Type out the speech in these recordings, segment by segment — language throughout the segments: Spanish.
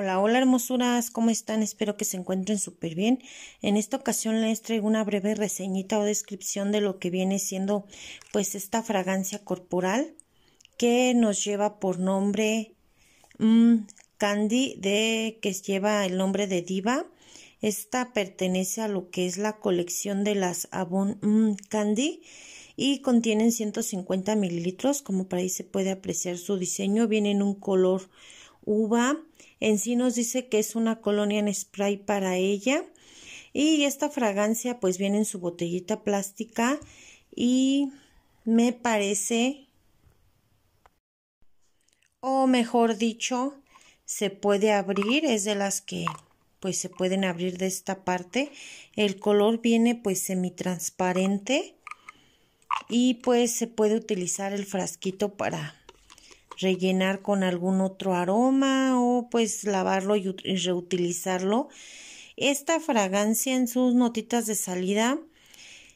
Hola, hola hermosuras, ¿cómo están? Espero que se encuentren súper bien. En esta ocasión les traigo una breve reseñita o descripción de lo que viene siendo pues esta fragancia corporal que nos lleva por nombre mmm, Candy de que lleva el nombre de Diva. Esta pertenece a lo que es la colección de las Avon mmm, Candy y contienen 150 mililitros, como para ahí se puede apreciar su diseño, viene en un color uva. En sí nos dice que es una colonia en spray para ella. Y esta fragancia pues viene en su botellita plástica y me parece, o mejor dicho, se puede abrir, es de las que pues se pueden abrir de esta parte. El color viene pues semitransparente y pues se puede utilizar el frasquito para rellenar con algún otro aroma o pues lavarlo y, reutilizarlo. Esta fragancia en sus notitas de salida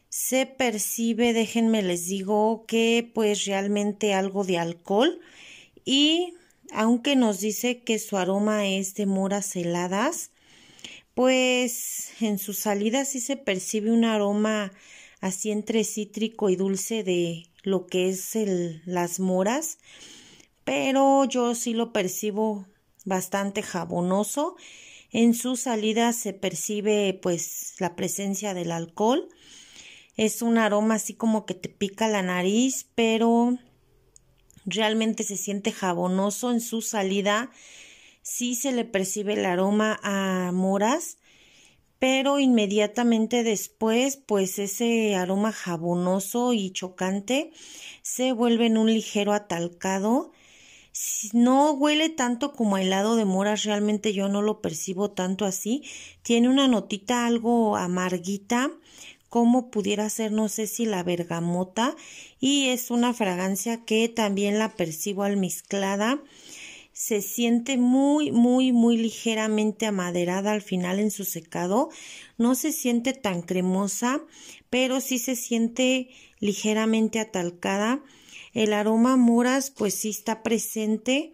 se percibe, déjenme les digo, que pues realmente algo de alcohol y aunque nos dice que su aroma es de moras heladas, pues en su salida sí se percibe un aroma así entre cítrico y dulce de lo que es el, las moras pero yo sí lo percibo bastante jabonoso. En su salida se percibe pues la presencia del alcohol. Es un aroma así como que te pica la nariz, pero realmente se siente jabonoso en su salida. Sí se le percibe el aroma a moras, pero inmediatamente después, pues ese aroma jabonoso y chocante se vuelve en un ligero atalcado no huele tanto como a helado de moras, realmente yo no lo percibo tanto así. Tiene una notita algo amarguita, como pudiera ser, no sé si la bergamota, y es una fragancia que también la percibo almizclada. Se siente muy, muy, muy ligeramente amaderada al final en su secado. No se siente tan cremosa, pero sí se siente ligeramente atalcada el aroma muras pues sí está presente,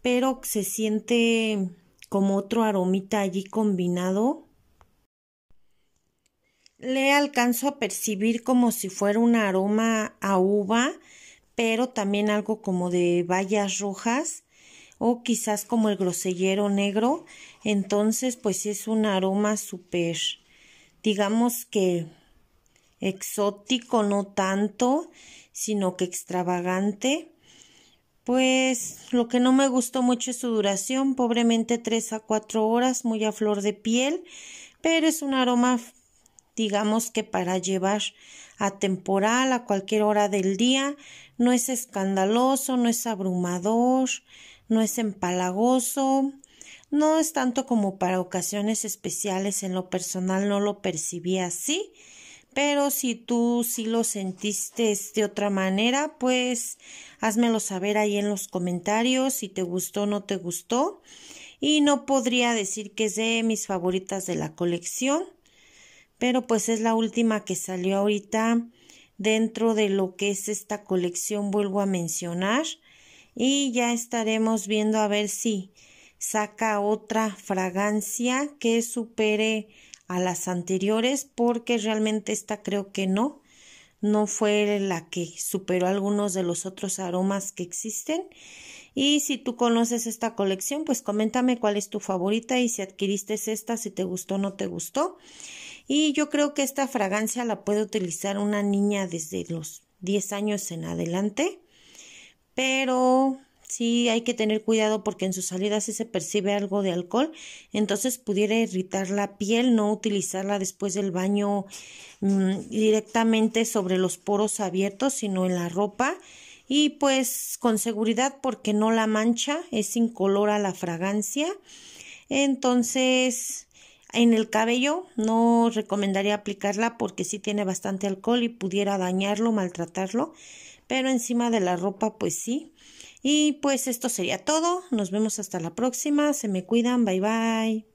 pero se siente como otro aromita allí combinado. Le alcanzo a percibir como si fuera un aroma a uva, pero también algo como de bayas rojas o quizás como el grosellero negro. Entonces, pues es un aroma súper, digamos que exótico, no tanto, sino que extravagante. Pues lo que no me gustó mucho es su duración, pobremente tres a cuatro horas, muy a flor de piel, pero es un aroma digamos que para llevar a temporal a cualquier hora del día, no es escandaloso, no es abrumador, no es empalagoso, no es tanto como para ocasiones especiales, en lo personal no lo percibí así, pero si tú sí lo sentiste de otra manera, pues házmelo saber ahí en los comentarios si te gustó o no te gustó. Y no podría decir que es de mis favoritas de la colección, pero pues es la última que salió ahorita dentro de lo que es esta colección, vuelvo a mencionar. Y ya estaremos viendo a ver si saca otra fragancia que supere a las anteriores porque realmente esta creo que no, no fue la que superó algunos de los otros aromas que existen. Y si tú conoces esta colección, pues coméntame cuál es tu favorita y si adquiriste esta, si te gustó o no te gustó. Y yo creo que esta fragancia la puede utilizar una niña desde los 10 años en adelante, pero sí hay que tener cuidado porque en su salida si se percibe algo de alcohol, entonces pudiera irritar la piel, no utilizarla después del baño mm, directamente sobre los poros abiertos, sino en la ropa y pues con seguridad porque no la mancha, es incolora la fragancia. Entonces, en el cabello no recomendaría aplicarla porque sí tiene bastante alcohol y pudiera dañarlo, maltratarlo, pero encima de la ropa pues sí. Y pues esto sería todo. Nos vemos hasta la próxima. Se me cuidan. Bye bye.